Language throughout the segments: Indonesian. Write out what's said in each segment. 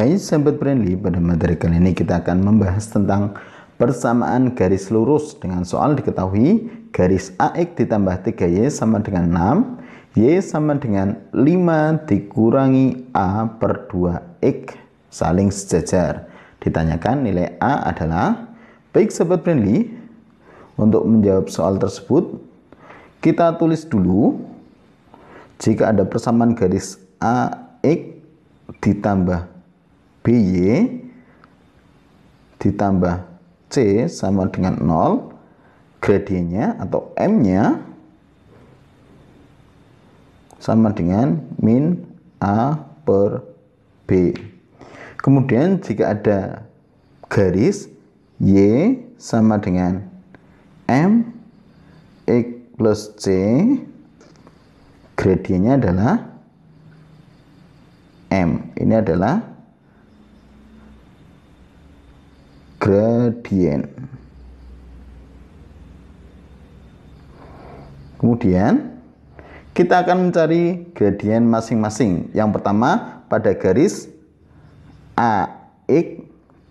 Hai sahabat friendly, pada materi kali ini kita akan membahas tentang persamaan garis lurus dengan soal diketahui garis AX ditambah 3Y sama dengan 6, Y sama dengan 5 dikurangi A per 2X saling sejajar. Ditanyakan nilai A adalah baik sahabat friendly, untuk menjawab soal tersebut kita tulis dulu jika ada persamaan garis AX ditambah BY ditambah C sama dengan 0 gradiennya atau M-nya sama dengan min A per B kemudian jika ada garis Y sama dengan M X plus C gradiennya adalah M ini adalah gradien. Kemudian kita akan mencari gradien masing-masing. Yang pertama pada garis AX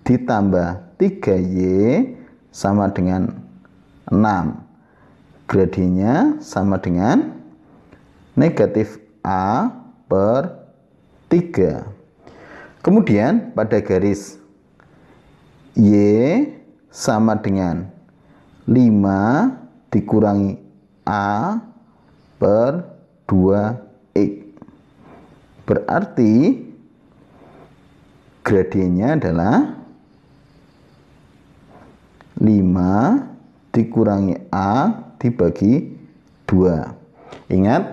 ditambah 3Y sama dengan 6. Gradiennya sama dengan negatif A per 3. Kemudian pada garis Y sama dengan 5 dikurangi A per 2X. Berarti gradiennya adalah 5 dikurangi A dibagi 2. Ingat,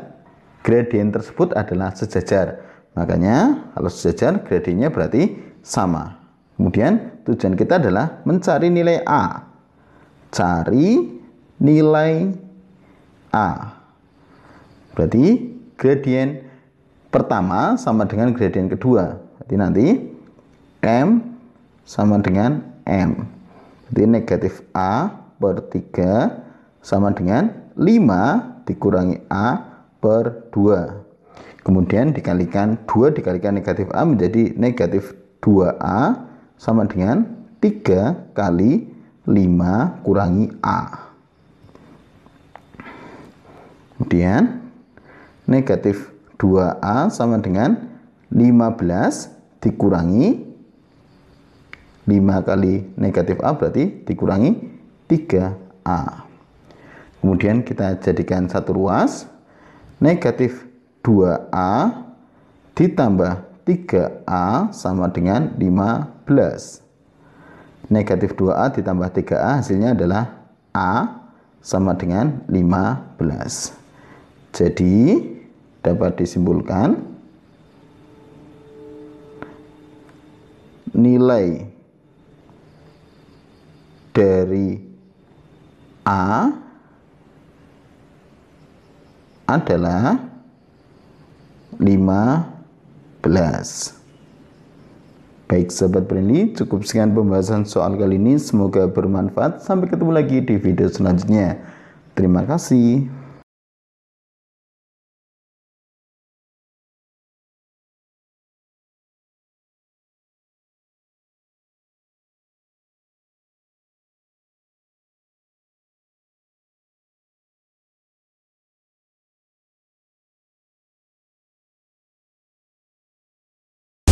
gradien tersebut adalah sejajar. Makanya, kalau sejajar, gradiennya berarti sama. Kemudian tujuan kita adalah mencari nilai A. Cari nilai A. Berarti gradien pertama sama dengan gradien kedua. Berarti nanti M sama dengan M. Berarti negatif A per 3 sama dengan 5 dikurangi A per 2. Kemudian dikalikan 2 dikalikan negatif A menjadi negatif 2A sama dengan 3 kali 5 kurangi A. Kemudian negatif 2A sama dengan 15 dikurangi 5 kali negatif A berarti dikurangi 3A. Kemudian kita jadikan satu ruas. Negatif 2A ditambah 3A sama dengan 15. Negatif 2A ditambah 3A hasilnya adalah A sama dengan 15. Jadi dapat disimpulkan nilai dari A adalah 15. Baik sahabat Brandi, cukup sekian pembahasan soal kali ini. Semoga bermanfaat. Sampai ketemu lagi di video selanjutnya. Terima kasih.